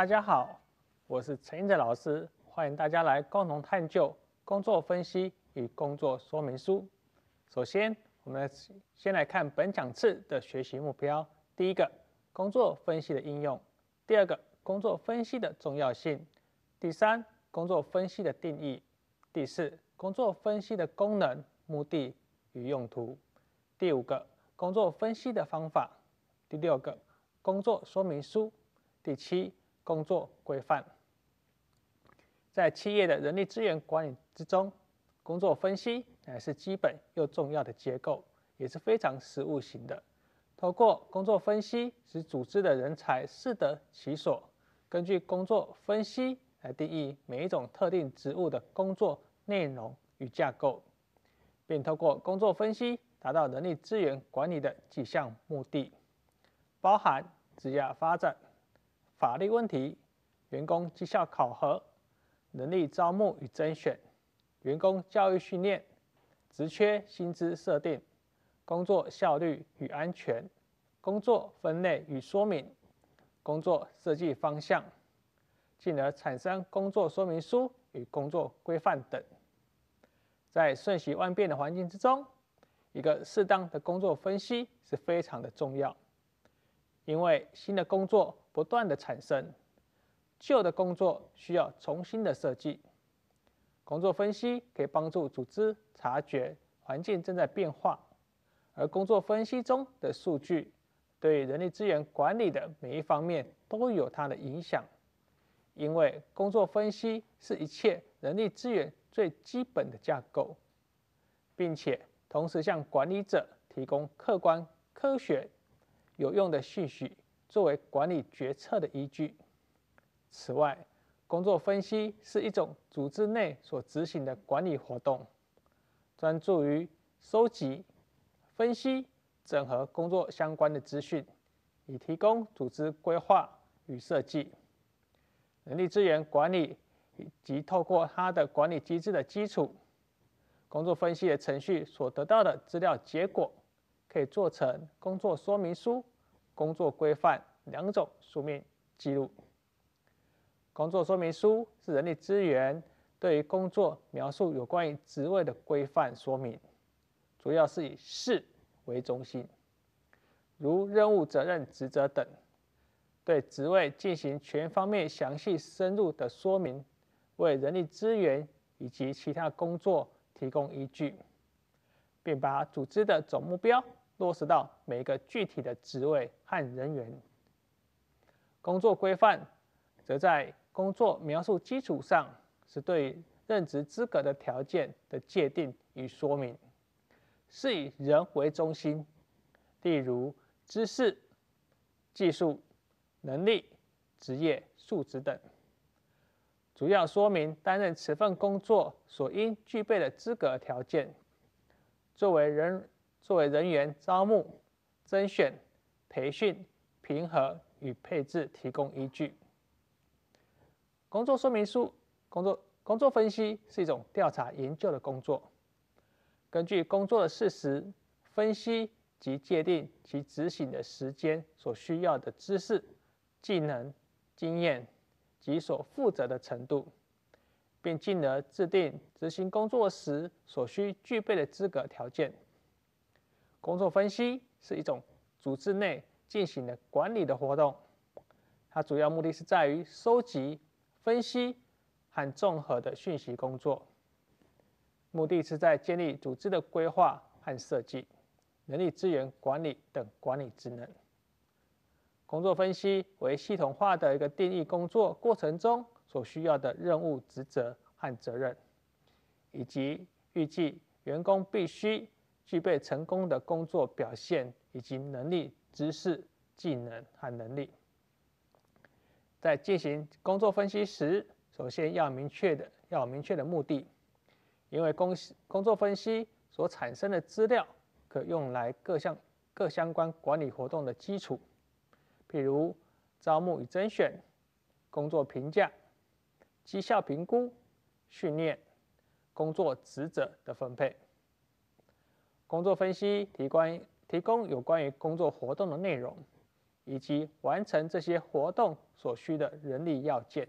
大家好，我是陈英哲老师，欢迎大家来共同探究工作分析与工作说明书。首先，我们来先来看本讲次的学习目标：第一个，工作分析的应用；第二个，工作分析的重要性；第三，工作分析的定义；第四，工作分析的功能、目的与用途；第五个，工作分析的方法；第六个，工作说明书；第七。工作规范在企业的人力资源管理之中，工作分析乃是基本又重要的结构，也是非常实务型的。通过工作分析，使组织的人才适得其所。根据工作分析来定义每一种特定职务的工作内容与架构，并通过工作分析达到人力资源管理的几项目的，包含职业发展。法律问题、员工绩效考核、能力招募与甄选、员工教育训练、职缺薪资设定、工作效率与安全、工作分类与说明、工作设计方向，进而产生工作说明书与工作规范等。在瞬息万变的环境之中，一个适当的工作分析是非常的重要，因为新的工作。不断的产生，旧的工作需要重新的设计。工作分析可以帮助组织察觉环境正在变化，而工作分析中的数据对人力资源管理的每一方面都有它的影响，因为工作分析是一切人力资源最基本的架构，并且同时向管理者提供客观、科学、有用的信息。作为管理决策的依据。此外，工作分析是一种组织内所执行的管理活动，专注于收集、分析、整合工作相关的资讯，以提供组织规划与设计、人力资源管理以及透过它的管理机制的基础。工作分析的程序所得到的资料结果，可以做成工作说明书。工作规范两种书面记录，工作说明书是人力资源对于工作描述有关于职位的规范说明，主要是以事为中心，如任务、责任、职责等，对职位进行全方面、详细、深入的说明，为人力资源以及其他工作提供依据，并把组织的总目标落实到每一个具体的职位。和人员工作规范，则在工作描述基础上，是对任职资格的条件的界定与说明，是以人为中心，例如知识、技术、能力、职业素质等，主要说明担任此份工作所应具备的资格条件，作为人作为人员招募、甄选。培训、评核与配置提供依据。工作说明书、工作工作分析是一种调查研究的工作，根据工作的事实分析及界定其执行的时间所需要的知识、技能、经验及所负责的程度，并进而制定执行工作时所需具备的资格条件。工作分析是一种。组织内进行的管理的活动，它主要目的是在于收集、分析和综合的讯息工作。目的是在建立组织的规划和设计、人力资源管理等管理职能。工作分析为系统化的一个定义工作过程中所需要的任务、职责和责任，以及预计员工必须具备成功的工作表现。以及能力、知识、技能和能力，在进行工作分析时，首先要明确的要明确的目的，因为工工作分析所产生的资料，可用来各项各相关管理活动的基础，比如招募与甄选、工作评价、绩效评估、训练、工作职责的分配。工作分析提供。提供有关于工作活动的内容，以及完成这些活动所需的人力要件。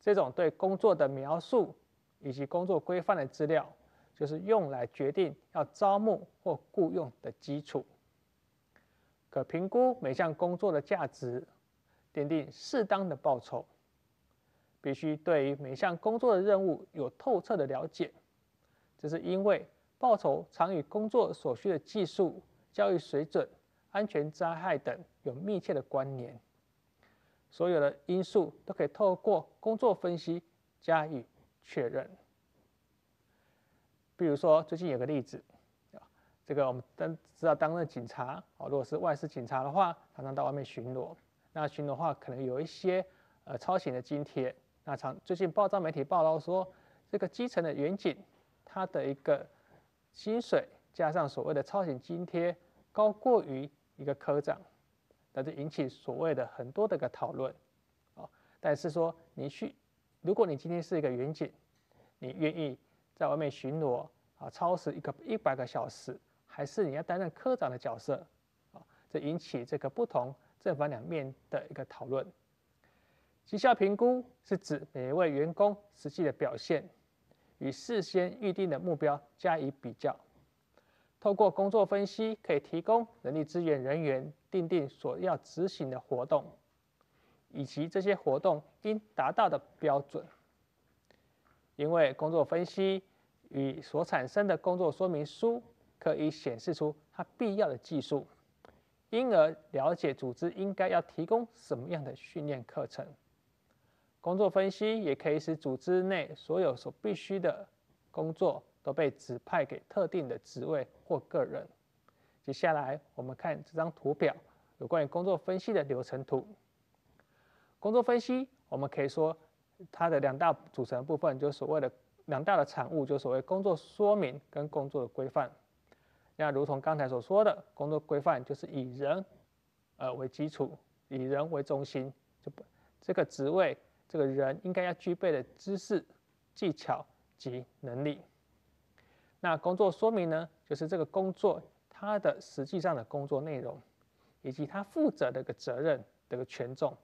这种对工作的描述以及工作规范的资料，就是用来决定要招募或雇用的基础。可评估每项工作的价值，奠定适当的报酬。必须对于每项工作的任务有透彻的了解，这是因为。报酬常与工作所需的技术、教育水准、安全灾害等有密切的关联。所有的因素都可以透过工作分析加以确认。比如说，最近有个例子，这个我们都知道，当任警察，如果是外事警察的话，常常到外面巡逻。那巡逻的话，可能有一些呃超前的津贴。那常最近报章媒体报道说，这个基层的远景，他的一个。薪水加上所谓的超勤津贴，高过于一个科长，那就引起所谓的很多的一个讨论啊。但是说，你去，如果你今天是一个员警，你愿意在外面巡逻啊，超时一个一百个小时，还是你要担任科长的角色啊？这引起这个不同正反两面的一个讨论。绩效评估是指每一位员工实际的表现。与事先预定的目标加以比较，透过工作分析可以提供人力资源人员定定所要执行的活动，以及这些活动应达到的标准。因为工作分析与所产生的工作说明书可以显示出它必要的技术，因而了解组织应该要提供什么样的训练课程。工作分析也可以使组织内所有所必须的工作都被指派给特定的职位或个人。接下来，我们看这张图表，有关于工作分析的流程图。工作分析，我们可以说它的两大组成部分，就是所谓的两大的产物，就所谓工作说明跟工作的规范。那如同刚才所说的工作规范，就是以人呃为基础，以人为中心，就不这个职位。这个人应该要具备的知识、技巧及能力。那工作说明呢，就是这个工作它的实际上的工作内容，以及他负责的一个责任的一个权重，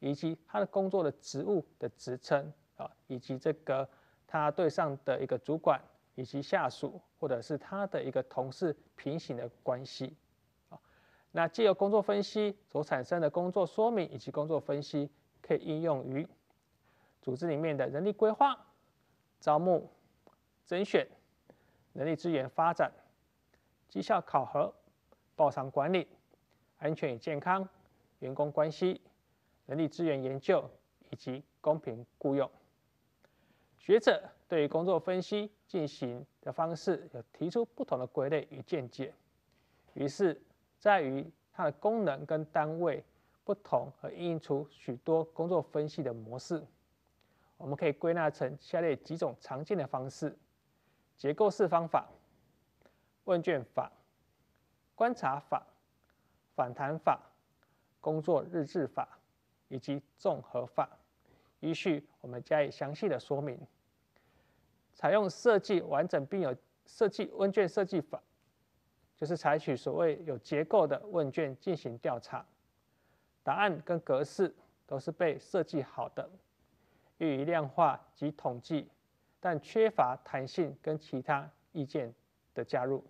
以及他的工作的职务的职称啊，以及这个他对上的一个主管以及下属或者是他的一个同事平行的关系。啊。那借由工作分析所产生的工作说明以及工作分析。应用于组织里面的人力规划、招募、甄选、人力资源发展、绩效考核、报偿管理、安全与健康、员工关系、人力资源研究以及公平雇佣。学者对于工作分析进行的方式有提出不同的归类与见解，于是在于它的功能跟单位。不同和用出许多工作分析的模式，我们可以归纳成下列几种常见的方式：结构式方法、问卷法、观察法、反弹法、工作日志法以及综合法。以序我们加以详细的说明。采用设计完整并有设计问卷设计法，就是采取所谓有结构的问卷进行调查。答案跟格式都是被设计好的，易于量化及统计，但缺乏弹性跟其他意见的加入。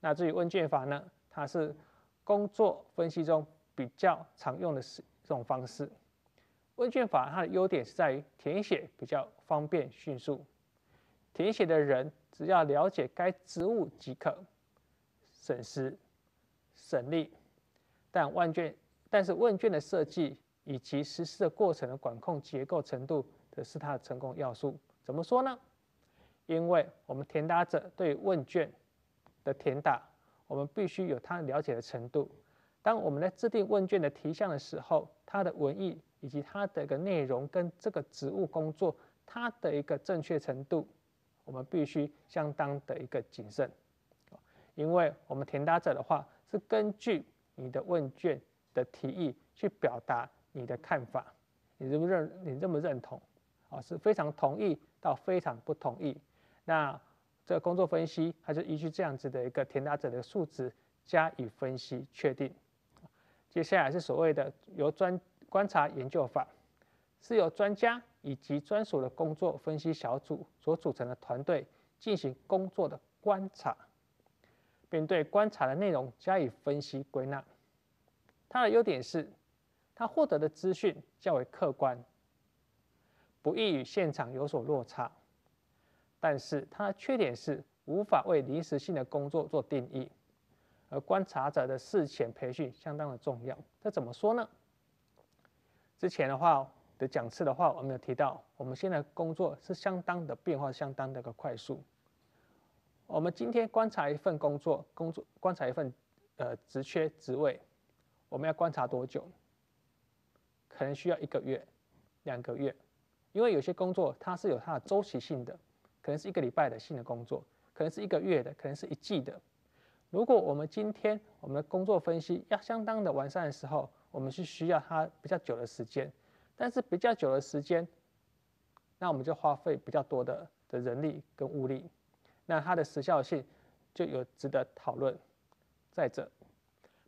那至于问卷法呢？它是工作分析中比较常用的是这种方式。问卷法它的优点是在于填写比较方便迅速，填写的人只要了解该职务即可，省时省力，但问卷。但是问卷的设计以及实施的过程的管控结构程度，则是它的成功要素。怎么说呢？因为我们填答者对问卷的填答，我们必须有他了解的程度。当我们在制定问卷的题项的时候，它的文意以及它的一个内容跟这个职务工作，它的一个正确程度，我们必须相当的一个谨慎。因为我们填答者的话，是根据你的问卷。的提议去表达你的看法，你认不认，你认不认同，啊，是非常同意到非常不同意，那这个工作分析，它是依据这样子的一个填答者的数值加以分析确定。接下来是所谓的由专观察研究法，是由专家以及专属的工作分析小组所组成的团队进行工作的观察，并对观察的内容加以分析归纳。它的优点是，它获得的资讯较为客观，不易与现场有所落差。但是它的缺点是无法为临时性的工作做定义，而观察者的事前培训相当的重要。这怎么说呢？之前的话的讲次的话，我们有提到，我们现在工作是相当的变化，相当的个快速。我们今天观察一份工作，工作观察一份呃职缺职位。我们要观察多久？可能需要一个月、两个月，因为有些工作它是有它的周期性的，可能是一个礼拜的新的工作，可能是一个月的，可能是一季的。如果我们今天我们的工作分析要相当的完善的时候，我们是需要它比较久的时间，但是比较久的时间，那我们就花费比较多的的人力跟物力，那它的时效性就有值得讨论。再者，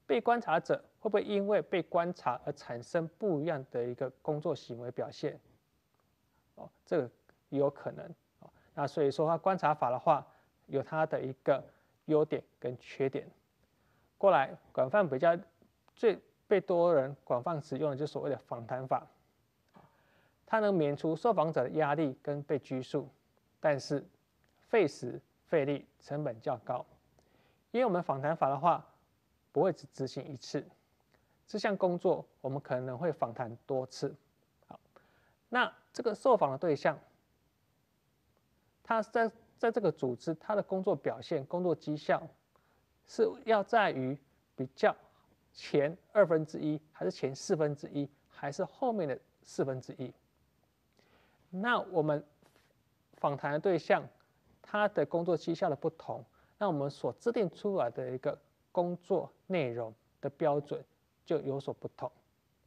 被观察者。会不会因为被观察而产生不一样的一个工作行为表现？哦，这个也有可能。哦，那所以说，观察法的话，有它的一个优点跟缺点。过来，广泛比较最被多人广泛使用的就是所谓的访谈法。它能免除受访者的压力跟被拘束，但是费时费力，成本较高。因为我们访谈法的话，不会只执行一次。这项工作，我们可能会访谈多次。好，那这个受访的对象，他在在这个组织，他的工作表现、工作绩效，是要在于比较前二分之一，还是前四分之一，还是后面的四分之一？那我们访谈的对象，他的工作绩效的不同，那我们所制定出来的一个工作内容的标准。就有所不同，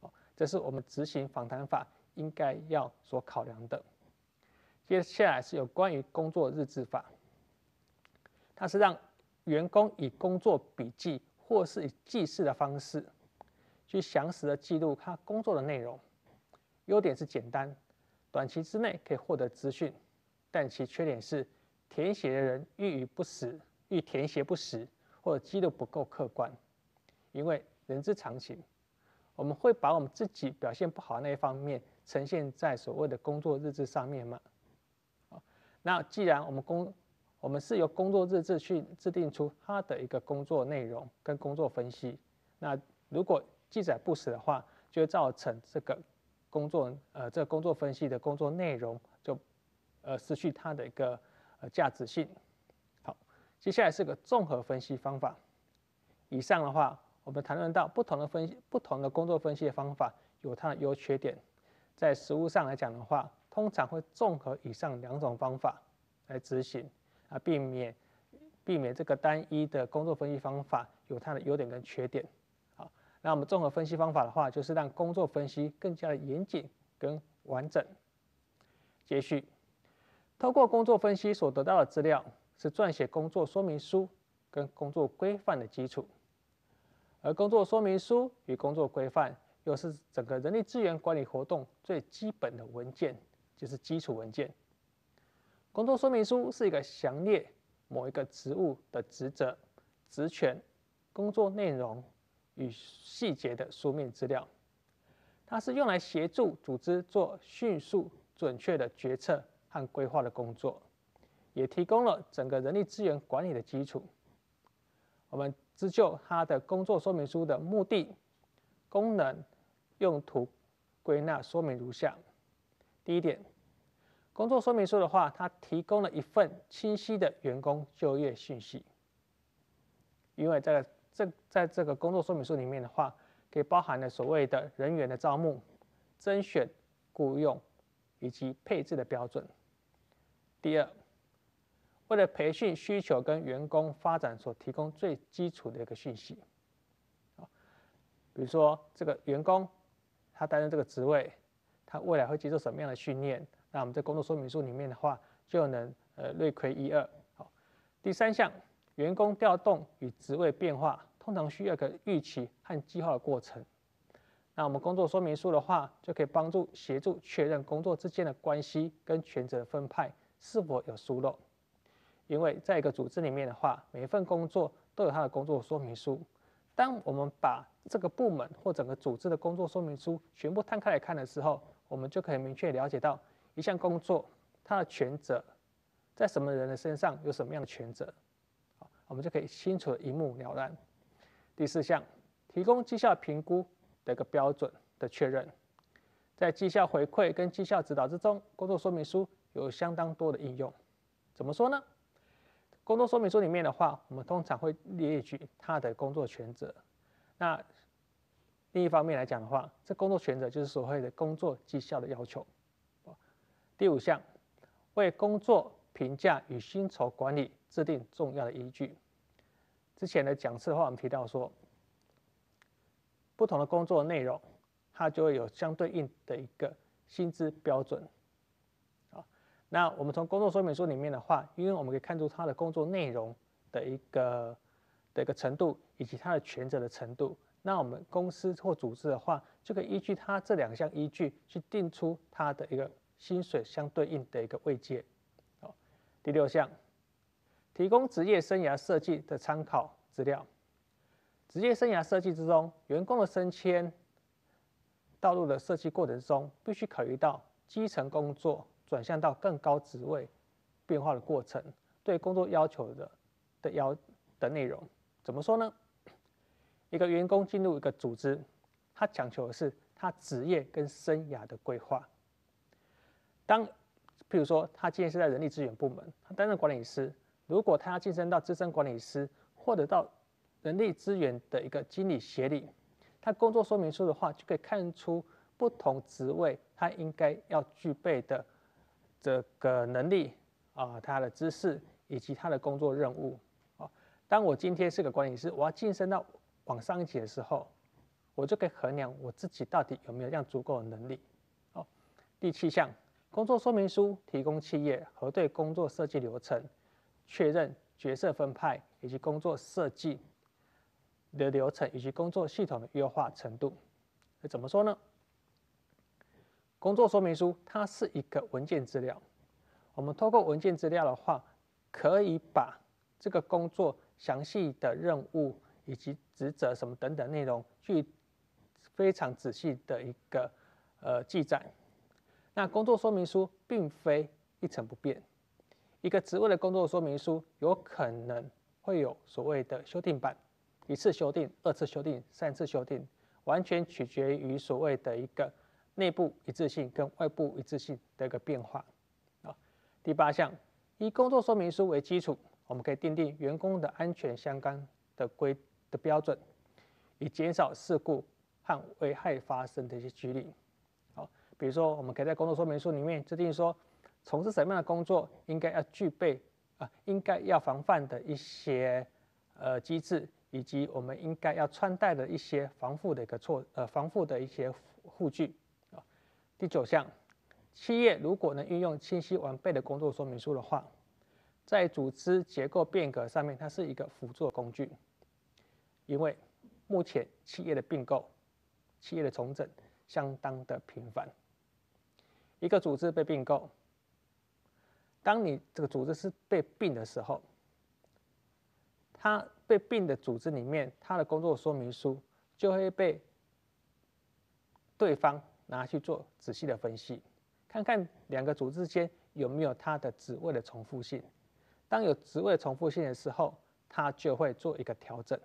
哦，这是我们执行访谈法应该要所考量的。接下来是有关于工作日志法，它是让员工以工作笔记或是以记事的方式，去详实的记录他工作的内容。优点是简单，短期之内可以获得资讯，但其缺点是填写的人欲语不实，欲填写不实，或者记录不够客观，因为。人之常情，我们会把我们自己表现不好那一方面呈现在所谓的工作日志上面吗？啊，那既然我们工，我们是由工作日志去制定出它的一个工作内容跟工作分析，那如果记载不实的话，就会造成这个工作呃，这个工作分析的工作内容就呃失去它的一个呃价值性。好，接下来是个综合分析方法。以上的话。我们谈论到不同的分析、不同的工作分析的方法有它的优缺点，在实务上来讲的话，通常会综合以上两种方法来执行，啊，避免避免这个单一的工作分析方法有它的优点跟缺点，好，那我们综合分析方法的话，就是让工作分析更加的严谨跟完整。接续，通过工作分析所得到的资料是撰写工作说明书跟工作规范的基础。而工作说明书与工作规范又是整个人力资源管理活动最基本的文件，就是基础文件。工作说明书是一个详列某一个职务的职责、职权、工作内容与细节的书面资料，它是用来协助组织做迅速、准确的决策和规划的工作，也提供了整个人力资源管理的基础。我们。就它的工作说明书的目的、功能、用途归纳说明如下：第一点，工作说明书的话，它提供了一份清晰的员工就业信息，因为在这在这个工作说明书里面的话，可以包含了所谓的人员的招募、甄选、雇用以及配置的标准。第二。为了培训需求跟员工发展所提供最基础的一个讯息，比如说这个员工他担任这个职位，他未来会接受什么样的训练？那我们在工作说明书里面的话，就能呃略窥一二。好，第三项，员工调动与职位变化，通常需要一个预期和计划的过程。那我们工作说明书的话，就可以帮助协助确认工作之间的关系跟权责分派是否有疏漏。因为在一个组织里面的话，每一份工作都有它的工作说明书。当我们把这个部门或整个组织的工作说明书全部摊开来看的时候，我们就可以明确了解到一项工作它的权责在什么人的身上，有什么样的权责。好，我们就可以清楚的一目了然。第四项，提供绩效评估的一个标准的确认，在绩效回馈跟绩效指导之中，工作说明书有相当多的应用。怎么说呢？工作说明书里面的话，我们通常会列举他的工作职责。那另一方面来讲的话，这工作职责就是所谓的工作绩效的要求。第五项，为工作评价与薪酬管理制定重要的依据。之前的讲次的话，我们提到说，不同的工作内容，它就会有相对应的一个薪资标准。那我们从工作说明书里面的话，因为我们可以看出他的工作内容的一个的一个程度，以及他的权责的程度。那我们公司或组织的话，就可以依据他这两项依据去定出他的一个薪水相对应的一个位阶。好，第六项，提供职业生涯设计的参考资料。职业生涯设计之中，员工的升迁道路的设计过程中，必须考虑到基层工作。转向到更高职位变化的过程，对工作要求的的要的内容，怎么说呢？一个员工进入一个组织，他讲求的是他职业跟生涯的规划。当，譬如说他现在是在人力资源部门，他担任管理师，如果他要晋升到资深管理师，或者到人力资源的一个经理协理，他工作说明书的话，就可以看出不同职位他应该要具备的。这个能力啊，他的知识以及他的工作任务啊，当我今天是个管理师，我要晋升到往上一级的时候，我就可以衡量我自己到底有没有这样足够的能力。好，第七项，工作说明书提供企业核对工作设计流程，确认角色分派以及工作设计的流程以及工作系统的优化程度。怎么说呢？工作说明书它是一个文件资料，我们透过文件资料的话，可以把这个工作详细的任务以及职责什么等等内容，去非常仔细的一个呃记载。那工作说明书并非一成不变，一个职位的工作说明书有可能会有所谓的修订版，一次修订、二次修订、三次修订，完全取决于所谓的一个。内部一致性跟外部一致性的一个变化，啊，第八项，以工作说明书为基础，我们可以定定员工的安全相关的规的标准，以减少事故和危害发生的一些几率。好，比如说，我们可以在工作说明书里面制定说，从事什么样的工作应该要具备啊，应该要防范的一些呃机制，以及我们应该要穿戴的一些防护的一个措呃防护的一些护具。第九项，企业如果能运用清晰完备的工作说明书的话，在组织结构变革上面，它是一个辅助工具。因为目前企业的并购、企业的重整相当的频繁。一个组织被并购，当你这个组织是被并的时候，它被并的组织里面，它的工作说明书就会被对方。拿去做仔细的分析，看看两个组织间有没有它的职位的重复性。当有职位重复性的时候，它就会做一个调整，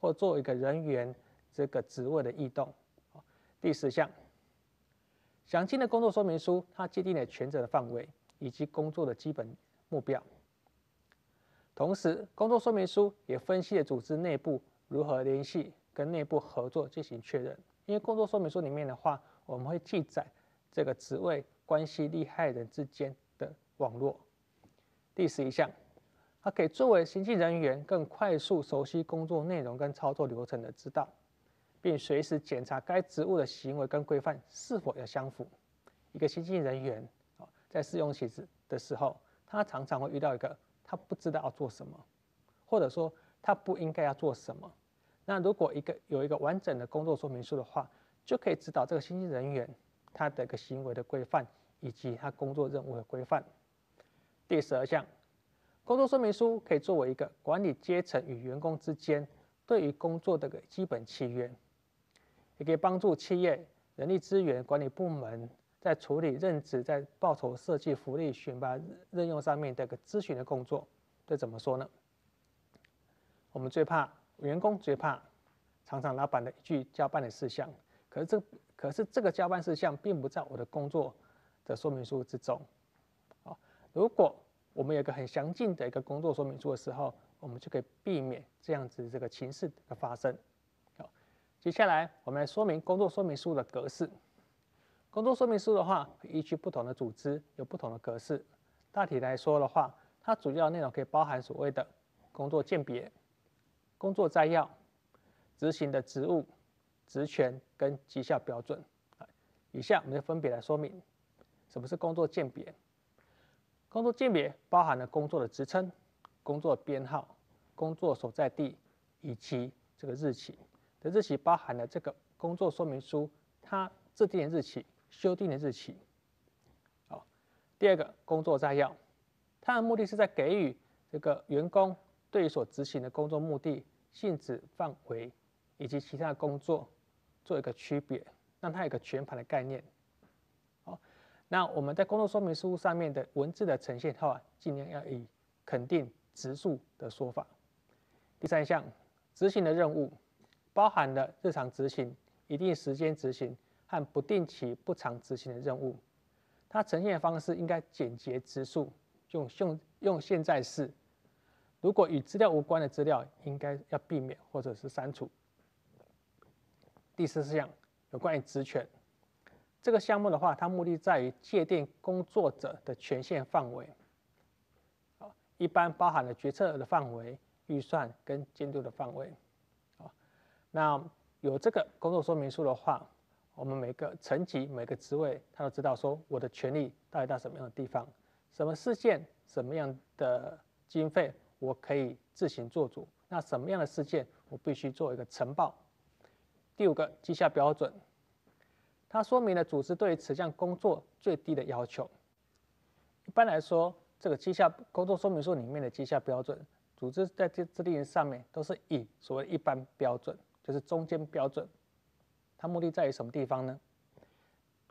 或做一个人员这个职位的异动。第十项，详尽的工作说明书，它界定了权责的范围以及工作的基本目标。同时，工作说明书也分析了组织内部如何联系跟内部合作进行确认。因为工作说明书里面的话。我们会记载这个职位关系利害人之间的网络。第十一项，他给作为行政人员更快速熟悉工作内容跟操作流程的指导，并随时检查该职务的行为跟规范是否要相符。一个新进人员啊，在试用期子的时候，他常常会遇到一个他不知道要做什么，或者说他不应该要做什么。那如果一个有一个完整的工作说明书的话，就可以指导这个新进人员，他的一个行为的规范，以及他工作任务的规范。第十二项，工作说明书可以作为一个管理阶层与员工之间对于工作的个基本契约，也可以帮助企业人力资源管理部门在处理任职、在报酬设计、福利、选拔、任用上面的一个咨询的工作。这怎么说呢？我们最怕员工最怕，常常老板的一句交办的事项。可是这，可是这个加班事项并不在我的工作的说明书之中，啊，如果我们有个很详尽的一个工作说明书的时候，我们就可以避免这样子这个情势的发生，好，接下来我们来说明工作说明书的格式。工作说明书的话，依据不同的组织有不同的格式。大体来说的话，它主要内容可以包含所谓的工作鉴别、工作摘要、执行的职务。职权跟绩效标准啊，以下我们就分别来说明什么是工作鉴别。工作鉴别包含了工作的职称、工作编号、工作所在地以及这个日期。的日期包含了这个工作说明书它制定的日期、修订的日期。好，第二个工作摘要，它的目的是在给予这个员工对所执行的工作目的、性质、范围以及其他工作。做一个区别，让它有个全盘的概念。好，那我们在工作说明书上面的文字的呈现的话，尽量要以肯定直述的说法。第三项执行的任务，包含了日常执行、一定时间执行和不定期不常执行的任务。它呈现的方式应该简洁直述，用用用现在式。如果与资料无关的资料，应该要避免或者是删除。第四项有关于职权这个项目的话，它目的在于界定工作者的权限范围。一般包含了决策的范围、预算跟监督的范围。那有这个工作说明书的话，我们每个层级、每个职位，他都知道说我的权利到底到什么样的地方，什么事件、什么样的经费我可以自行做主，那什么样的事件我必须做一个呈报。第五个绩效标准，它说明了组织对此项工作最低的要求。一般来说，这个绩效工作说明书里面的绩效标准，组织在这制定上面都是以所谓一般标准，就是中间标准。它目的在于什么地方呢？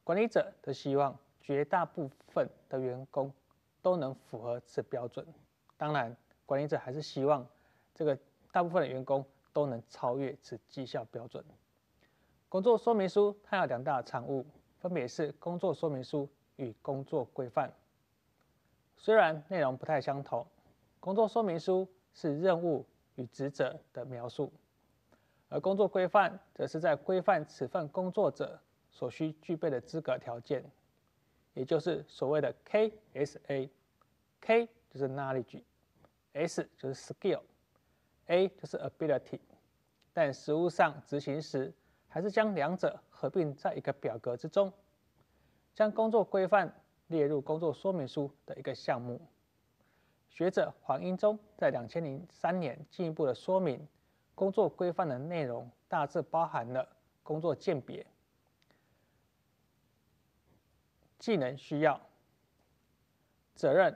管理者的希望绝大部分的员工都能符合此标准。当然，管理者还是希望这个大部分的员工都能超越此绩效标准。工作说明书它有两大产物，分别是工作说明书与工作规范。虽然内容不太相同，工作说明书是任务与职责的描述，而工作规范则是在规范此份工作者所需具备的资格条件，也就是所谓的 KSA。K 就是 knowledge，S 就是 skill，A 就是 ability。但实务上执行时，还是将两者合并在一个表格之中，将工作规范列入工作说明书的一个项目。学者黄英忠在两千零三年进一步的说明，工作规范的内容大致包含了工作鉴别、技能需要、责任、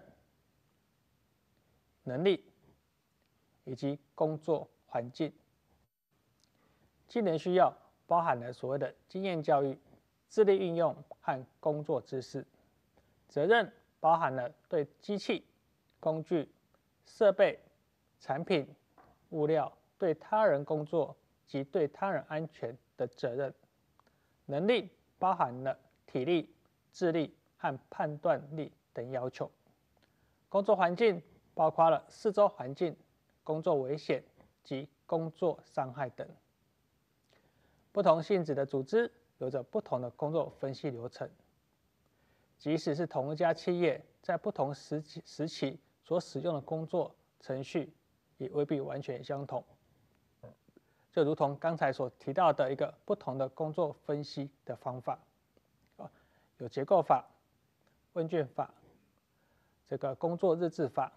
能力以及工作环境。技能需要。包含了所谓的经验教育、智力运用和工作知识。责任包含了对机器、工具、设备、产品、物料、对他人工作及对他人安全的责任。能力包含了体力、智力和判断力等要求。工作环境包括了四周环境、工作危险及工作伤害等。不同性质的组织有着不同的工作分析流程。即使是同一家企业，在不同时期时期所使用的工作程序也未必完全相同。就如同刚才所提到的一个不同的工作分析的方法，啊，有结构法、问卷法、这个工作日志法、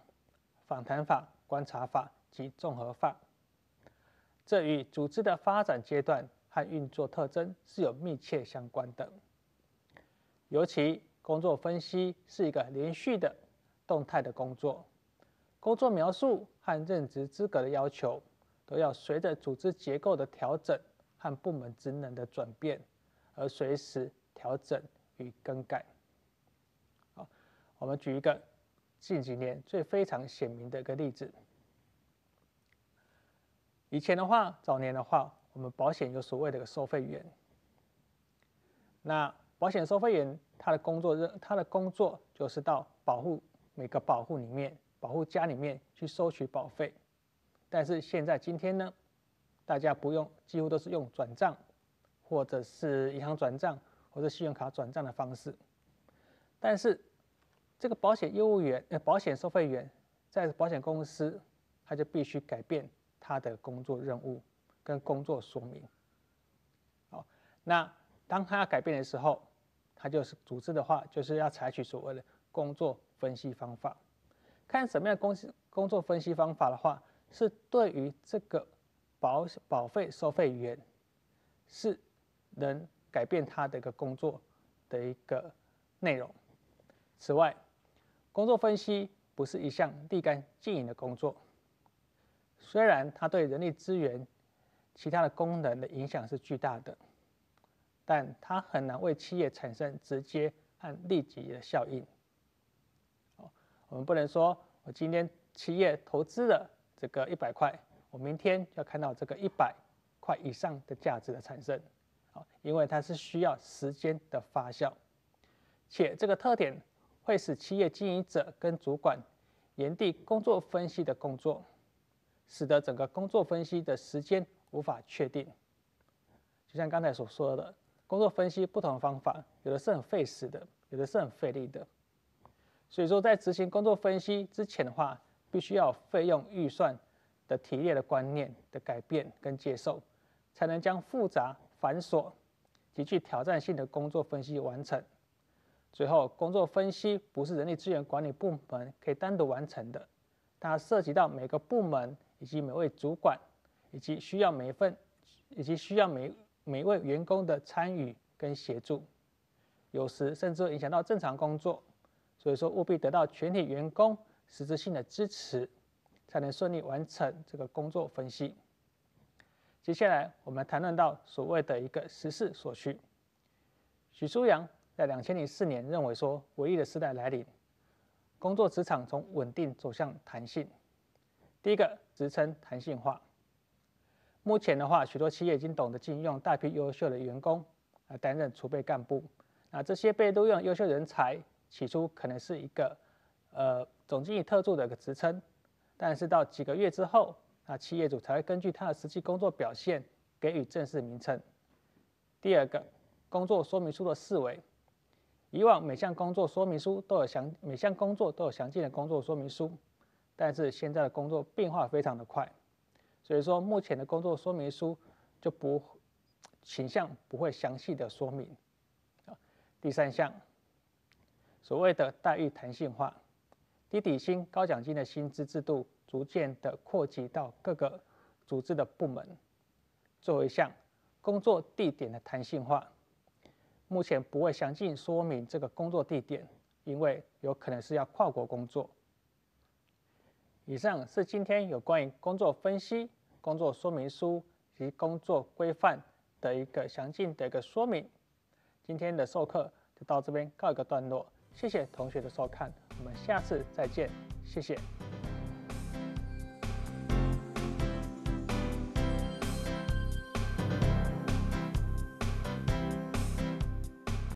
访谈法、观察法及综合法。这与组织的发展阶段。和运作特征是有密切相关的，尤其工作分析是一个连续的、动态的工作，工作描述和任职资格的要求都要随着组织结构的调整和部门职能的转变而随时调整与更改。好，我们举一个近几年最非常显明的一个例子。以前的话，早年的话。我们保险有所谓的一个收费员，那保险收费员他的工作任他的工作就是到保护每个保护里面、保护家里面去收取保费。但是现在今天呢，大家不用，几乎都是用转账或者是银行转账或者信用卡转账的方式。但是这个保险业务员、呃保险收费员在保险公司，他就必须改变他的工作任务。跟工作说明，好。那当他要改变的时候，他就是组织的话，就是要采取所谓的工作分析方法，看什么样的工工作分析方法的话，是对于这个保保费收费员是能改变他的一个工作的一个内容。此外，工作分析不是一项立竿见影的工作，虽然他对人力资源。其他的功能的影响是巨大的，但它很难为企业产生直接和立即的效应。哦，我们不能说我今天企业投资了这个一百块，我明天要看到这个一百块以上的价值的产生，好，因为它是需要时间的发酵，且这个特点会使企业经营者跟主管原地工作分析的工作，使得整个工作分析的时间。无法确定，就像刚才所说的，工作分析不同的方法，有的是很费时的，有的是很费力的。所以说，在执行工作分析之前的话，必须要费用预算的提炼的观念的改变跟接受，才能将复杂、繁琐、极具挑战性的工作分析完成。最后，工作分析不是人力资源管理部门可以单独完成的，它涉及到每个部门以及每位主管。以及需要每一份，以及需要每每位员工的参与跟协助，有时甚至会影响到正常工作，所以说务必得到全体员工实质性的支持，才能顺利完成这个工作分析。接下来我们谈论到所谓的一个时势所需。许书阳在两千零四年认为说，唯一的时代来临，工作职场从稳定走向弹性。第一个职称弹性化。目前的话，许多企业已经懂得禁用大批优秀的员工来担任储备干部。那这些被录用优秀人才，起初可能是一个，呃，总经理特助的一个职称，但是到几个月之后，那企业主才会根据他的实际工作表现给予正式名称。第二个，工作说明书的四维。以往每项工作说明书都有详，每项工作都有详尽的工作说明书，但是现在的工作变化非常的快。所以说，目前的工作说明书就不，倾向不会详细的说明。第三项，所谓的待遇弹性化，低底薪高奖金的薪资制度，逐渐的扩及到各个组织的部门。最后一项，工作地点的弹性化，目前不会详尽说明这个工作地点，因为有可能是要跨国工作。以上是今天有关于工作分析。工作说明书及工作规范的一个详尽的一个说明。今天的授课就到这边告一个段落，谢谢同学的收看，我们下次再见，谢谢。